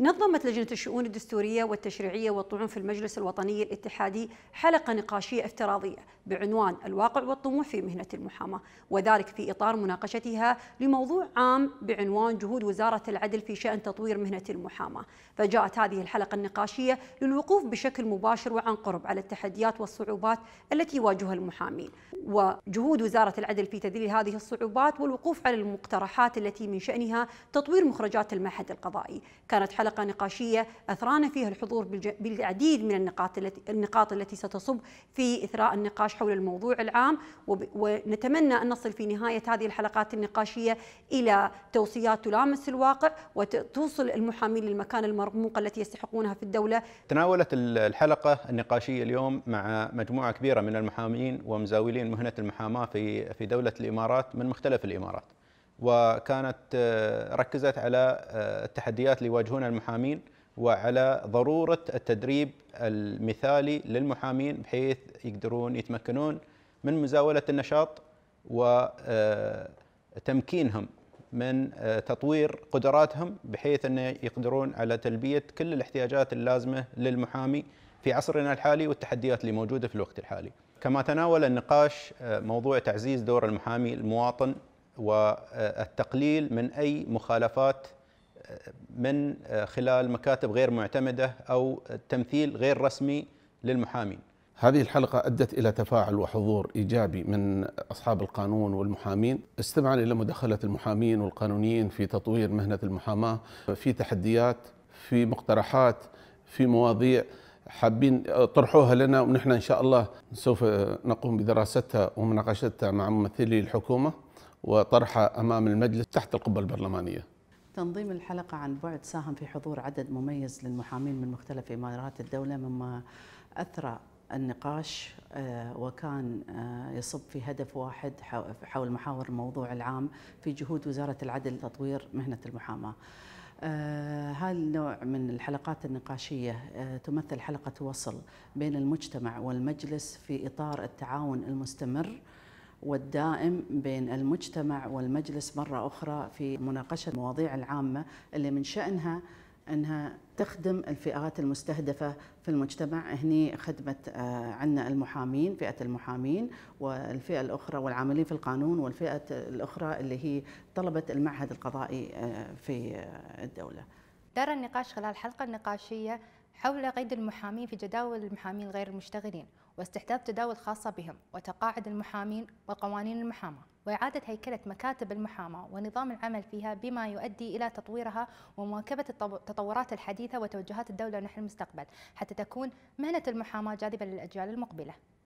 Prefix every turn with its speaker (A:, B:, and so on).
A: نظمت لجنة الشؤون الدستورية والتشريعية والطعون في المجلس الوطني الاتحادي حلقة نقاشية افتراضية بعنوان الواقع والطموح في مهنة المحاماة وذلك في إطار مناقشتها لموضوع عام بعنوان جهود وزارة العدل في شأن تطوير مهنة المحاماة فجاءت هذه الحلقة النقاشية للوقوف بشكل مباشر وعن قرب على التحديات والصعوبات التي يواجهها المحامين وجهود وزارة العدل في تذليل هذه الصعوبات والوقوف على المقترحات التي من شأنها تطوير مخرجات المعهد القضائي كانت حلقة حلقة نقاشية أثرانا فيها الحضور بالعديد من النقاط التي النقاط التي ستصب في إثراء النقاش حول الموضوع العام ونتمنى أن نصل في نهاية هذه الحلقات النقاشية إلى توصيات تلامس الواقع وتوصل المحامين للمكان المرموق التي يستحقونها في الدولة
B: تناولت الحلقة النقاشية اليوم مع مجموعة كبيرة من المحامين ومزاولين مهنة المحاماة في في دولة الإمارات من مختلف الإمارات وكانت آه، ركزت على آه، التحديات اللي يواجهونها المحامين وعلى ضروره التدريب المثالي للمحامين بحيث يقدرون يتمكنون من مزاوله النشاط وتمكينهم آه، من تطوير قدراتهم بحيث انه يقدرون على تلبيه كل الاحتياجات اللازمه للمحامي في عصرنا الحالي والتحديات اللي موجوده في الوقت الحالي. كما تناول النقاش موضوع تعزيز دور المحامي المواطن والتقليل من أي مخالفات من خلال مكاتب غير معتمدة أو تمثيل غير رسمي للمحامين
C: هذه الحلقة أدت إلى تفاعل وحضور إيجابي من أصحاب القانون والمحامين استمعا إلى مداخلة المحامين والقانونيين في تطوير مهنة المحاماة في تحديات في مقترحات في مواضيع حابين طرحوها لنا ونحن إن شاء الله سوف نقوم بدراستها ومناقشتها مع ممثلي الحكومة وطرحه امام المجلس تحت القبه البرلمانيه.
D: تنظيم الحلقه عن بعد ساهم في حضور عدد مميز للمحامين من مختلف امارات الدوله مما اثرى النقاش آه، وكان آه، يصب في هدف واحد حول محاور الموضوع العام في جهود وزاره العدل لتطوير مهنه المحاماه. آه، هذا النوع من الحلقات النقاشية تمثل حلقة وصل بين المجتمع والمجلس في إطار التعاون المستمر والدائم بين المجتمع والمجلس مرة أخرى في مناقشة المواضيع العامة اللي من شأنها أنها تخدم الفئات المستهدفة في المجتمع هني خدمت آه، عندنا المحامين فئة المحامين والفئة الأخرى والعاملين في القانون والفئة الأخرى اللي هي طلبة المعهد القضائي آه، في آه، الدولة دار النقاش خلال الحلقة النقاشية حول قيد المحامين في جداول المحامين غير المشتغلين واستحداث جداول خاصة بهم وتقاعد المحامين وقوانين المحاماة وإعادة هيكلة مكاتب المحاماة ونظام العمل فيها بما يؤدي إلى تطويرها ومواكبة التطورات الحديثة وتوجهات الدولة نحو المستقبل حتى تكون مهنة المحاماة جاذبة للأجيال المقبلة